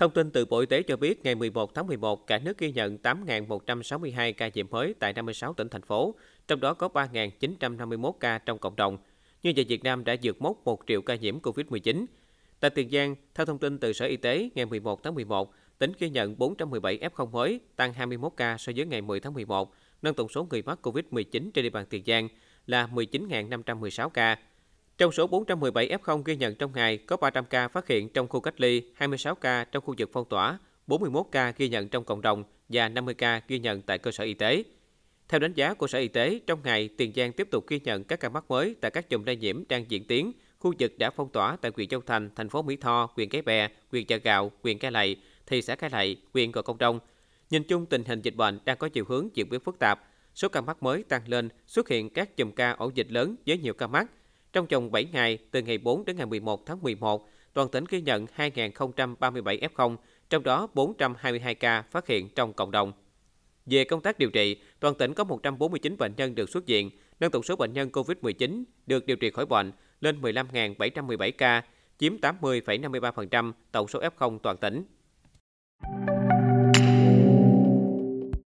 Thông tin từ Bộ Y tế cho biết, ngày 11 tháng 11, cả nước ghi nhận 8.162 ca nhiễm mới tại 56 tỉnh, thành phố, trong đó có 3.951 ca trong cộng đồng. Như vậy, Việt Nam đã vượt mốc 1 triệu ca nhiễm COVID-19. Tại Tiền Giang, theo thông tin từ Sở Y tế, ngày 11 tháng 11, tỉnh ghi nhận 417 F0 mới, tăng 21 ca so với ngày 10 tháng 11, nâng tổng số người mắc COVID-19 trên địa bàn Tiền Giang là 19.516 ca. Trong số 417 F0 ghi nhận trong ngày, có 300 ca phát hiện trong khu cách ly, 26 ca trong khu vực phong tỏa, 41 ca ghi nhận trong cộng đồng và 50 ca ghi nhận tại cơ sở y tế. Theo đánh giá của Sở Y tế, trong ngày, Tiền Giang tiếp tục ghi nhận các ca mắc mới tại các chùm lây nhiễm đang diễn tiến, khu vực đã phong tỏa tại huyện Châu Thành, thành phố Mỹ Tho, huyện Cái Bè, huyện Chợ Gạo, huyện Cái Lậy, thị xã Cái Lậy, huyện Gò Công Đông. Nhìn chung, tình hình dịch bệnh đang có chiều hướng diễn biến phức tạp. Số ca mắc mới tăng lên, xuất hiện các chùm ca ổ dịch lớn với nhiều ca mắc – trong vòng 7 ngày, từ ngày 4 đến ngày 11 tháng 11, toàn tỉnh ghi nhận 2.037 F0, trong đó 422 ca phát hiện trong cộng đồng. Về công tác điều trị, toàn tỉnh có 149 bệnh nhân được xuất viện, nâng tổng số bệnh nhân COVID-19 được điều trị khỏi bệnh lên 15.717 ca, chiếm 80,53% tổng số F0 toàn tỉnh.